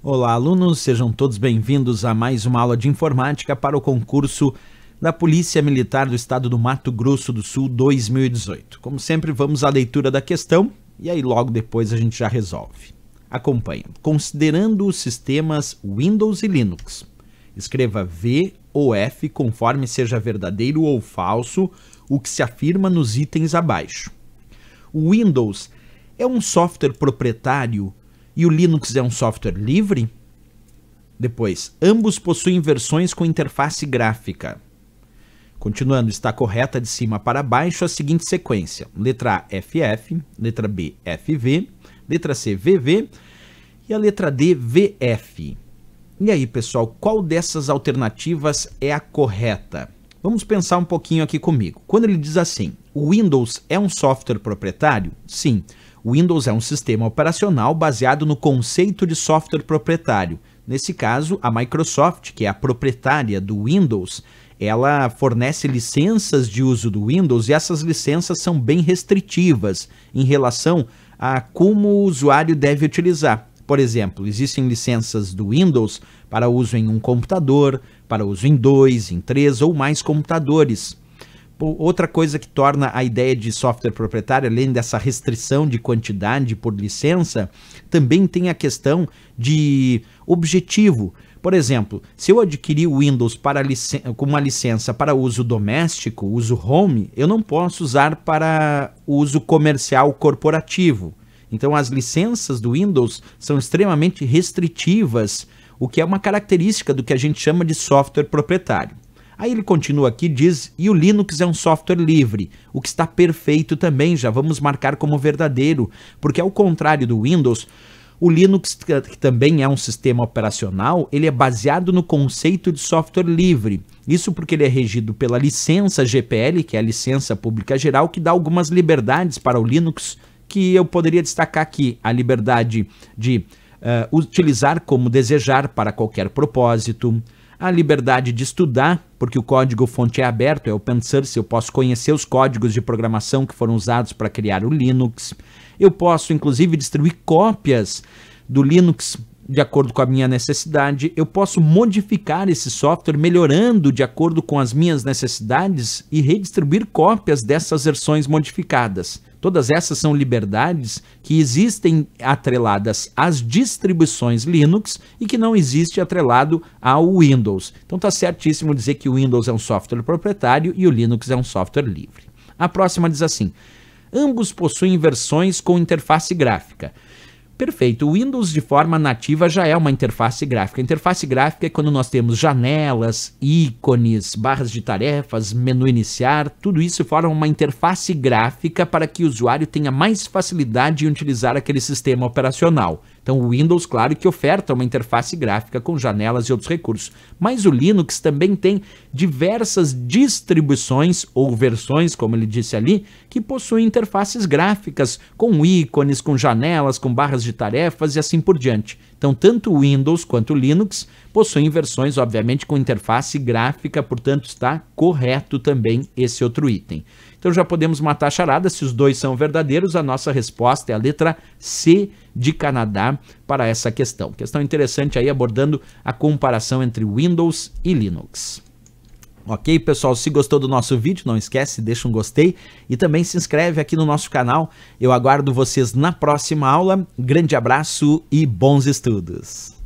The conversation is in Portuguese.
Olá, alunos, sejam todos bem-vindos a mais uma aula de informática para o concurso da Polícia Militar do Estado do Mato Grosso do Sul 2018. Como sempre, vamos à leitura da questão e aí logo depois a gente já resolve. Acompanhe. Considerando os sistemas Windows e Linux, escreva V ou F conforme seja verdadeiro ou falso o que se afirma nos itens abaixo. O Windows é um software proprietário e o Linux é um software livre? Depois, ambos possuem versões com interface gráfica. Continuando, está correta de cima para baixo a seguinte sequência: letra A FF, letra B FV, letra C VV e a letra D VF. E aí, pessoal, qual dessas alternativas é a correta? Vamos pensar um pouquinho aqui comigo. Quando ele diz assim, o Windows é um software proprietário? Sim, o Windows é um sistema operacional baseado no conceito de software proprietário. Nesse caso, a Microsoft, que é a proprietária do Windows, ela fornece licenças de uso do Windows e essas licenças são bem restritivas em relação a como o usuário deve utilizar. Por exemplo, existem licenças do Windows para uso em um computador, para uso em dois, em três ou mais computadores. Outra coisa que torna a ideia de software proprietário, além dessa restrição de quantidade por licença, também tem a questão de objetivo. Por exemplo, se eu adquirir o Windows para com uma licença para uso doméstico, uso home, eu não posso usar para uso comercial corporativo. Então as licenças do Windows são extremamente restritivas, o que é uma característica do que a gente chama de software proprietário. Aí ele continua aqui diz: "E o Linux é um software livre, o que está perfeito também, já vamos marcar como verdadeiro, porque ao contrário do Windows, o Linux, que também é um sistema operacional, ele é baseado no conceito de software livre. Isso porque ele é regido pela licença GPL, que é a licença pública geral, que dá algumas liberdades para o Linux que eu poderia destacar aqui: a liberdade de uh, utilizar como desejar para qualquer propósito, a liberdade de estudar, porque o código-fonte é aberto, é open source, eu posso conhecer os códigos de programação que foram usados para criar o Linux, eu posso inclusive distribuir cópias do Linux de acordo com a minha necessidade, eu posso modificar esse software melhorando de acordo com as minhas necessidades e redistribuir cópias dessas versões modificadas. Todas essas são liberdades que existem atreladas às distribuições Linux e que não existe atrelado ao Windows. Então está certíssimo dizer que o Windows é um software proprietário e o Linux é um software livre. A próxima diz assim: ambos possuem versões com interface gráfica. Perfeito. O Windows de forma nativa já é uma interface gráfica. interface gráfica é quando nós temos janelas, ícones, barras de tarefas, menu iniciar, tudo isso forma uma interface gráfica para que o usuário tenha mais facilidade em utilizar aquele sistema operacional. Então, o Windows, claro, que oferta uma interface gráfica com janelas e outros recursos, mas o Linux também tem diversas distribuições ou versões, como ele disse ali, que possuem interfaces gráficas com ícones, com janelas, com barras de tarefas e assim por diante. Então, tanto o Windows quanto o Linux possuem versões, obviamente, com interface gráfica, portanto, está correto também esse outro item. Então, já podemos matar a charada, se os dois são verdadeiros, a nossa resposta é a letra C de Canadá para essa questão. Questão interessante aí abordando a comparação entre Windows e Linux. Ok, pessoal, se gostou do nosso vídeo, não esquece, deixa um gostei e também se inscreve aqui no nosso canal. Eu aguardo vocês na próxima aula. Grande abraço e bons estudos!